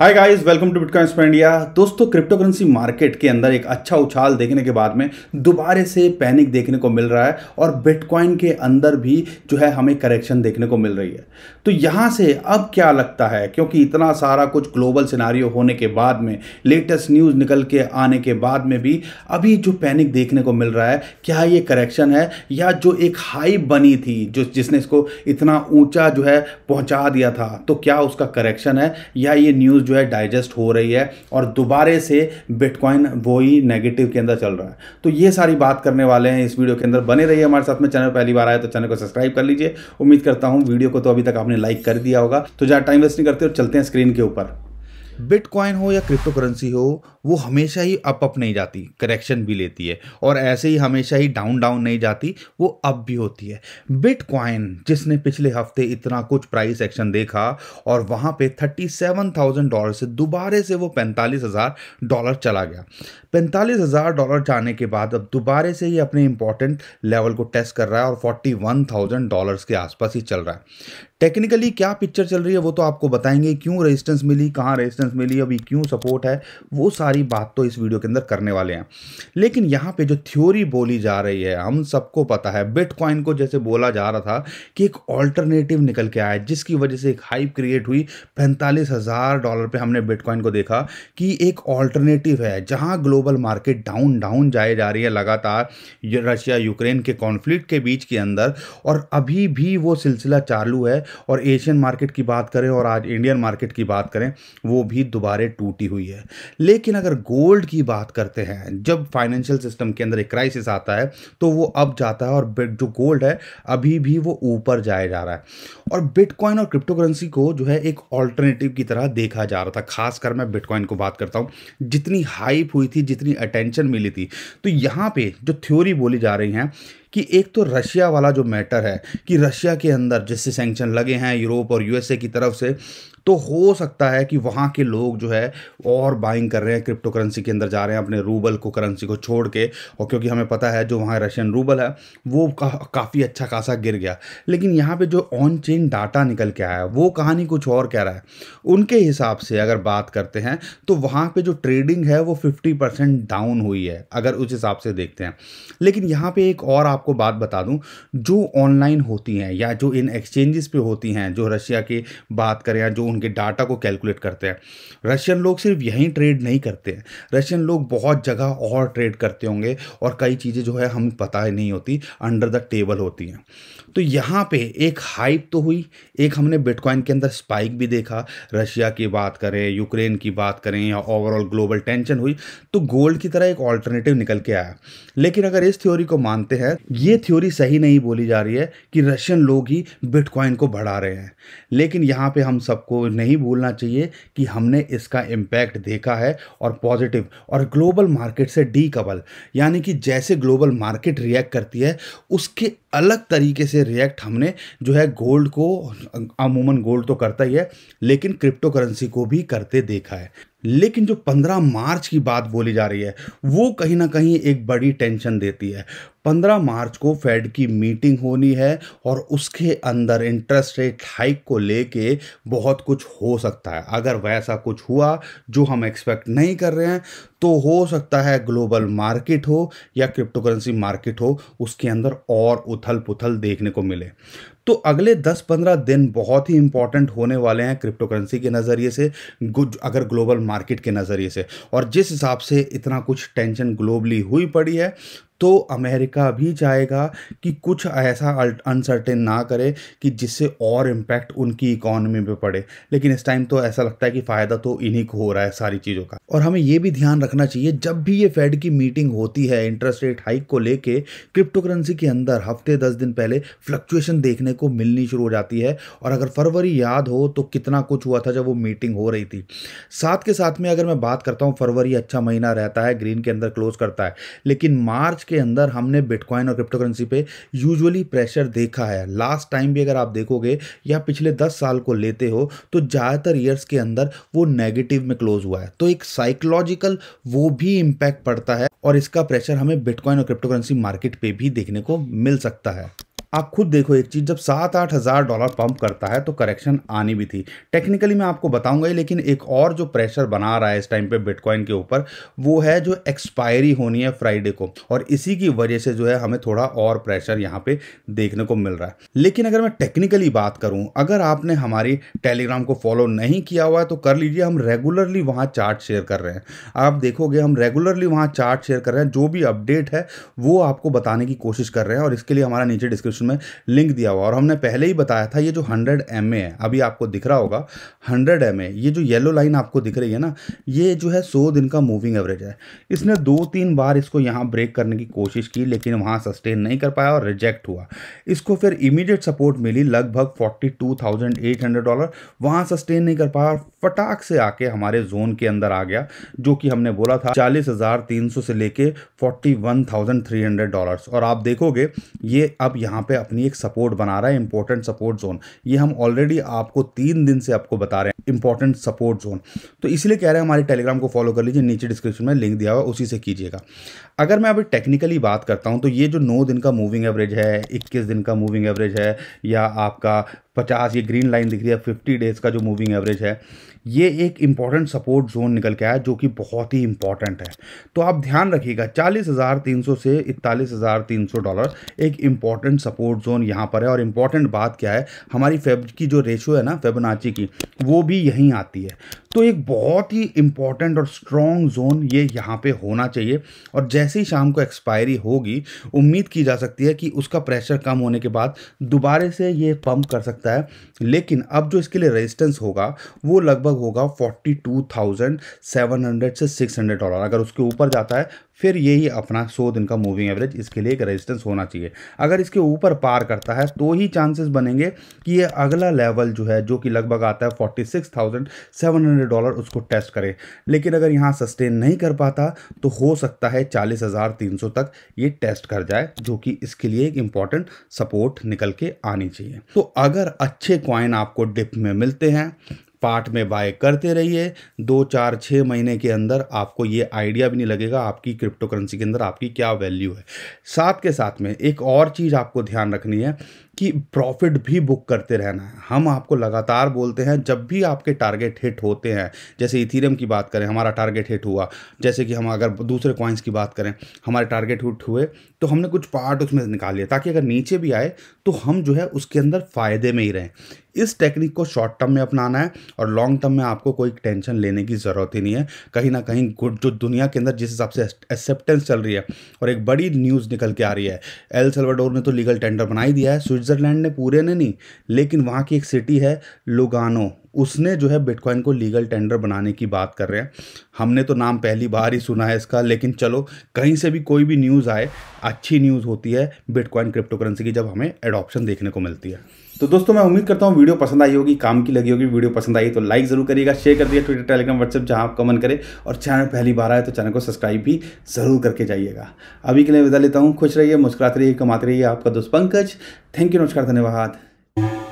hi guys welcome to bitcoin India दोस्तों cryptocurrency market के अंदर एक अच्छा उछाल देखने के बाद में दोबारे से पैनिक देखने को मिल रहा है और बिटकॉइन के अंदर भी जो है हमें करेक्शन देखने को मिल रही है तो यहाँ से अब क्या लगता है क्योंकि इतना सारा कुछ ग्लोबल सिनारियो होने के बाद में लेटेस्ट न्यूज़ निकल के आने के बाद में भी अभी जो पैनिक देखने को मिल रहा है क्या ये करेक्शन है या जो एक हाई बनी थी जो जिसने इसको इतना ऊँचा जो है पहुँचा दिया था तो क्या उसका करेक्शन है या ये न्यूज़ जो है डाइजेस्ट हो रही है और दोबारे से बिटकॉइन ही नेगेटिव के अंदर चल रहा है तो ये सारी बात करने वाले हैं इस वीडियो के अंदर बने रहिए हमारे साथ में चैनल पहली बार आया तो चैनल को सब्सक्राइब कर लीजिए उम्मीद करता हूँ वीडियो को तो अभी तक आपने लाइक कर दिया होगा तो ज़्यादा टाइम वेस्ट नहीं करते और चलते हैं स्क्रीन के ऊपर बिटकॉइन हो या क्रिप्टो करेंसी हो वो हमेशा ही अप अप नहीं जाती करेक्शन भी लेती है और ऐसे ही हमेशा ही डाउन डाउन नहीं जाती वो अप भी होती है बिटकॉइन जिसने पिछले हफ्ते इतना कुछ प्राइस एक्शन देखा और वहाँ पे थर्टी सेवन थाउजेंड डॉलर से दोबारे से वो पैंतालीस हज़ार डॉलर चला गया पैंतालीस हज़ार डॉलर जाने के बाद अब दोबारे से ही अपने इंपॉर्टेंट लेवल को टेस्ट कर रहा है और फोर्टी वन थाउजेंड डॉलर्स के आसपास ही चल रहा है टेक्निकली क्या पिक्चर चल रही है वो तो आपको बताएंगे क्यों रेजिस्टेंस मिली कहाँ रेजिस्टेंस मिली अभी क्यों सपोर्ट है वो सारी बात तो इस वीडियो के अंदर करने वाले हैं लेकिन यहाँ पे जो थ्योरी बोली जा रही है हम सबको पता है बिटकॉइन को जैसे बोला जा रहा था कि एक ऑल्टरनेटिव निकल के आया जिसकी वजह से एक हाइप क्रिएट हुई पैंतालीस हज़ार डॉलर पर हमने बिटकॉइन को देखा कि एक ऑल्टरनेटिव है जहाँ ग्लोबल मार्केट डाउन डाउन जाए जा रही है लगातार रशिया यूक्रेन के कॉन्फ्लिक्ट के बीच के अंदर और अभी भी वो सिलसिला चालू है और एशियन मार्केट की बात करें और आज इंडियन मार्केट की बात करें वो भी दोबारा टूटी हुई है लेकिन अगर गोल्ड की बात करते हैं जब फाइनेंशियल सिस्टम के अंदर एक क्राइसिस आता है तो वो अब जाता है और जो गोल्ड है अभी भी वो ऊपर जाया जा रहा है और बिटकॉइन और क्रिप्टो करेंसी को जो है एक ऑल्टरनेटिव की तरह देखा जा रहा था खासकर मैं बिटकॉइन को बात करता हूँ जितनी हाइप हुई थी जितनी अटेंशन मिली थी तो यहाँ पे जो थ्योरी बोली जा रही हैं कि एक तो रशिया वाला जो मैटर है कि रशिया के अंदर जिससे सेंक्शन लगे हैं यूरोप और यूएसए की तरफ से तो हो सकता है कि वहाँ के लोग जो है और बाइंग कर रहे हैं क्रिप्टो करेंसी के अंदर जा रहे हैं अपने रूबल को करेंसी को छोड़ के और क्योंकि हमें पता है जो वहाँ रशियन रूबल है वो का, काफ़ी अच्छा खासा गिर गया लेकिन यहाँ पर जो ऑन चेन डाटा निकल के आया वो कहानी कुछ और कह रहा है उनके हिसाब से अगर बात करते हैं तो वहाँ पर जो ट्रेडिंग है वो फिफ्टी डाउन हुई है अगर उस हिसाब से देखते हैं लेकिन यहाँ पर एक और आपको बात बता दूँ जो ऑनलाइन होती हैं या जो इन एक्सचेंजेस पे होती हैं जो रशिया की बात करें या जो उन उनके डाटा को कैलकुलेट करते हैं रशियन लोग सिर्फ यहीं ट्रेड नहीं करते हैं रशियन लोग बहुत जगह और ट्रेड करते होंगे और कई चीज़ें जो है हमें पता ही नहीं होती अंडर द टेबल होती हैं तो यहाँ पे एक हाइप तो हुई एक हमने बिटकॉइन के अंदर स्पाइक भी देखा रशिया की बात करें यूक्रेन की बात करें या ओवरऑल ग्लोबल टेंशन हुई तो गोल्ड की तरह एक ऑल्टरनेटिव निकल के आया लेकिन अगर इस थ्योरी को मानते हैं ये थ्योरी सही नहीं बोली जा रही है कि रशियन लोग ही बिटकॉइन को बढ़ा रहे हैं लेकिन यहाँ पे हम सबको नहीं भूलना चाहिए कि हमने इसका इम्पैक्ट देखा है और पॉजिटिव और ग्लोबल मार्केट से डी कबल यानी कि जैसे ग्लोबल मार्केट रिएक्ट करती है उसके अलग तरीके से रिएक्ट हमने जो है गोल्ड को अमूमन गोल्ड तो करता ही है लेकिन क्रिप्टो करेंसी को भी करते देखा है लेकिन जो 15 मार्च की बात बोली जा रही है वो कहीं ना कहीं एक बड़ी टेंशन देती है 15 मार्च को फेड की मीटिंग होनी है और उसके अंदर इंटरेस्ट रेट हाइक को लेके बहुत कुछ हो सकता है अगर वैसा कुछ हुआ जो हम एक्सपेक्ट नहीं कर रहे हैं तो हो सकता है ग्लोबल मार्केट हो या क्रिप्टो करेंसी मार्केट हो उसके अंदर और उथल पुथल देखने को मिले तो अगले 10-15 दिन बहुत ही इंपॉर्टेंट होने वाले हैं क्रिप्टो करेंसी के नज़रिए से अगर ग्लोबल मार्केट के नज़रिए से और जिस हिसाब से इतना कुछ टेंशन ग्लोबली हुई पड़ी है तो अमेरिका भी चाहेगा कि कुछ ऐसा अनसर्टेन ना करे कि जिससे और इम्पैक्ट उनकी इकोनॉमी पे पड़े लेकिन इस टाइम तो ऐसा लगता है कि फ़ायदा तो इन्हीं को हो रहा है सारी चीज़ों का और हमें ये भी ध्यान रखना चाहिए जब भी ये फेड की मीटिंग होती है इंटरेस्ट रेट हाइक को लेके क्रिप्टो करेंसी के अंदर हफ्ते दस दिन पहले फ्लक्चुएशन देखने को मिलनी शुरू हो जाती है और अगर फरवरी याद हो तो कितना कुछ हुआ था जब वो मीटिंग हो रही थी साथ के साथ में अगर मैं बात करता हूँ फरवरी अच्छा महीना रहता है ग्रीन के अंदर क्लोज करता है लेकिन मार्च के अंदर हमने बिटकॉइन और क्रिप्टो करेंसी पे यूजुअली प्रेशर देखा है लास्ट टाइम भी अगर आप देखोगे या पिछले दस साल को लेते हो तो ज़्यादातर ईयर्स के अंदर वो नेगेटिव में क्लोज हुआ है तो एक साइकोलॉजिकल वो भी इम्पैक्ट पड़ता है और इसका प्रेशर हमें बिटकॉइन और क्रिप्टो करेंसी मार्केट पे भी देखने को मिल सकता है आप खुद देखो एक चीज़ जब सात आठ हज़ार डॉलर पंप करता है तो करेक्शन आनी भी थी टेक्निकली मैं आपको बताऊंगा ही लेकिन एक और जो प्रेशर बना रहा है इस टाइम पे बिटकॉइन के ऊपर वो है जो एक्सपायरी होनी है फ्राइडे को और इसी की वजह से जो है हमें थोड़ा और प्रेशर यहाँ पे देखने को मिल रहा है लेकिन अगर मैं टेक्निकली बात करूँ अगर आपने हमारी टेलीग्राम को फॉलो नहीं किया हुआ है तो कर लीजिए हम रेगुलरली वहाँ चार्ट शेयर कर रहे हैं आप देखोगे हम रेगुलरली वहाँ चार्ट शेयर कर रहे हैं जो भी अपडेट है वो आपको बताने की कोशिश कर रहे हैं और इसके लिए हमारा नीचे डिस्क्रिप्शन डिस्क्रिप्शन में लिंक दिया हुआ और हमने पहले ही बताया था ये जो हंड्रेड एम है अभी आपको दिख रहा होगा हंड्रेड एम ये जो येलो लाइन आपको दिख रही है ना ये जो है सौ दिन का मूविंग एवरेज है इसने दो तीन बार इसको यहाँ ब्रेक करने की कोशिश की लेकिन वहाँ सस्टेन नहीं कर पाया और रिजेक्ट हुआ इसको फिर इमीडिएट सपोर्ट मिली लगभग forty two thousand eight hundred dollar वहाँ सस्टेन नहीं कर पाया फटाक से आके हमारे जोन के अंदर आ गया जो कि हमने बोला था चालीस हजार तीन सौ से लेके forty one thousand three hundred dollars और आप देखोगे ये अब यहाँ पे अपनी एक सपोर्ट बना रहा है इंपॉर्टेंट सपोर्ट जोन ये हम ऑलरेडी आपको तीन दिन से आपको बता रहे हैं इंपॉर्टेंट सपोर्ट जोन तो इसलिए कह रहे हैं हमारे टेलीग्राम को फॉलो कर लीजिए नीचे डिस्क्रिप्शन में लिंक दिया हुआ उसी से कीजिएगा अगर मैं अभी टेक्निकली बात करता हूँ तो ये जो नौ दिन का मूविंग एवरेज है इक्कीस दिन का मूविंग एवरेज है या आपका पचास ये ग्रीन लाइन दिख रही है फिफ्टी डेज़ का जो मूविंग एवरेज है ये एक इम्पॉर्टेंट सपोर्ट जोन निकल के आया जो कि बहुत ही इंपॉर्टेंट है तो आप ध्यान रखिएगा चालीस हज़ार तीन सौ से इकतालीस हज़ार तीन सौ डॉलर एक इम्पॉर्टेंट सपोर्ट जोन यहाँ पर है और इम्पॉर्टेंट बात क्या है हमारी फेब की जो रेशो है ना फेबनाची की वो भी यहीं आती है तो एक बहुत ही इम्पॉर्टेंट और स्ट्रॉन्ग जोन ये यहाँ पे होना चाहिए और जैसे ही शाम को एक्सपायरी होगी उम्मीद की जा सकती है कि उसका प्रेशर कम होने के बाद दोबारे से ये पंप कर सकता है लेकिन अब जो इसके लिए रेजिस्टेंस होगा वो लगभग होगा 42,700 से 600 डॉलर अगर उसके ऊपर जाता है फिर यही अपना सौ दिन का मूविंग एवरेज इसके लिए एक रेजिस्टेंस होना चाहिए अगर इसके ऊपर पार करता है तो ही चांसेस बनेंगे कि ये अगला लेवल जो है जो कि लगभग आता है forty six thousand seven hundred dollar उसको टेस्ट करे लेकिन अगर यहाँ सस्टेन नहीं कर पाता तो हो सकता है चालीस हज़ार तीन सौ तक ये टेस्ट कर जाए जो कि इसके लिए एक इम्पॉर्टेंट सपोर्ट निकल के आनी चाहिए तो अगर अच्छे क्वाइन आपको डिप में मिलते हैं पार्ट में बाय करते रहिए दो चार छः महीने के अंदर आपको ये आइडिया भी नहीं लगेगा आपकी क्रिप्टो करेंसी के अंदर आपकी क्या वैल्यू है साथ के साथ में एक और चीज़ आपको ध्यान रखनी है कि प्रॉफिट भी बुक करते रहना है हम आपको लगातार बोलते हैं जब भी आपके टारगेट हिट होते हैं जैसे इथीरियम की बात करें हमारा टारगेट हिट हुआ जैसे कि हम अगर दूसरे कॉइन्स की बात करें हमारे टारगेट हिट हुए तो हमने कुछ पार्ट उसमें निकाल लिया ताकि अगर नीचे भी आए तो हम जो है उसके अंदर फ़ायदे में ही रहें इस टेक्निक को शॉर्ट टर्म में अपनाना है और लॉन्ग टर्म में आपको कोई टेंशन लेने की ज़रूरत ही नहीं है कहीं ना कहीं गुड जो दुनिया के अंदर जिस हिसाब से एक्सेप्टेंस चल रही है और एक बड़ी न्यूज़ निकल के आ रही है एल सल्वाडोर ने तो लीगल टेंडर बना ही दिया है स्विट्ज़रलैंड ने पूरे ने नहीं लेकिन वहाँ की एक सिटी है लुगानो उसने जो है बिटकॉइन को लीगल टेंडर बनाने की बात कर रहे हैं हमने तो नाम पहली बार ही सुना है इसका लेकिन चलो कहीं से भी कोई भी न्यूज़ आए अच्छी न्यूज़ होती है बिटकॉइन क्रिप्टो करेंसी की जब हमें एडॉप्शन देखने को मिलती है तो दोस्तों मैं उम्मीद करता हूँ वीडियो पसंद आई होगी काम की लगी होगी वीडियो पसंद आई तो लाइक जरूर करिएगा शेयर कर दिया ट्विटर टेलीग्राम व्हाट्सएप जहाँ आप कमेंट करें और चैनल पहली बार आए तो चैनल को सब्सक्राइब भी जरूर करके जाइएगा अभी के लिए विदा लेता हूँ खुश रहिए मुस्कुराते रहिए कमाते रहिए आपका दोस्त पंकज थैंक यू नमस्कार धन्यवाद